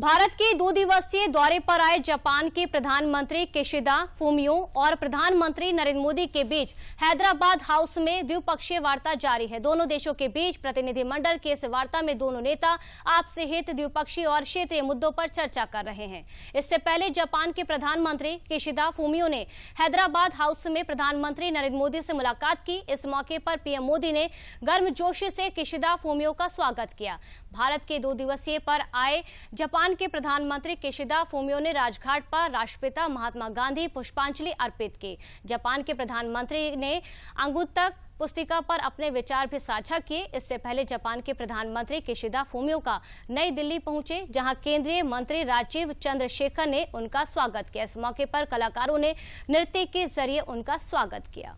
भारत के दो दिवसीय दौरे पर आए जापान के प्रधानमंत्री किशिदा फूमियो और प्रधानमंत्री नरेंद्र मोदी के बीच हैदराबाद हाउस में द्विपक्षीय वार्ता जारी है दोनों देशों के बीच प्रतिनिधिमंडल की इस वार्ता में दोनों नेता आपसे हित द्विपक्षीय और क्षेत्रीय मुद्दों पर चर्चा कर रहे हैं इससे पहले जापान के प्रधानमंत्री किशिदा फूमियो ने हैदराबाद हाउस में प्रधानमंत्री नरेंद्र मोदी से मुलाकात की इस मौके पर पीएम मोदी ने गर्मजोशी से किशिदा फूमियो का स्वागत किया भारत के दो दिवसीय पर आए जापान जापान के प्रधानमंत्री किशिदा फूमियो ने राजघाट पर राष्ट्रपिता महात्मा गांधी पुष्पांजलि अर्पित की जापान के प्रधानमंत्री ने अंगुतक पुस्तिका पर अपने विचार भी साझा किए इससे पहले जापान के प्रधानमंत्री किशिदा फूमियो का नई दिल्ली पहुंचे जहां केंद्रीय मंत्री राजीव चंद्रशेखर ने उनका स्वागत किया इस मौके पर कलाकारों ने नृत्य के जरिए उनका स्वागत किया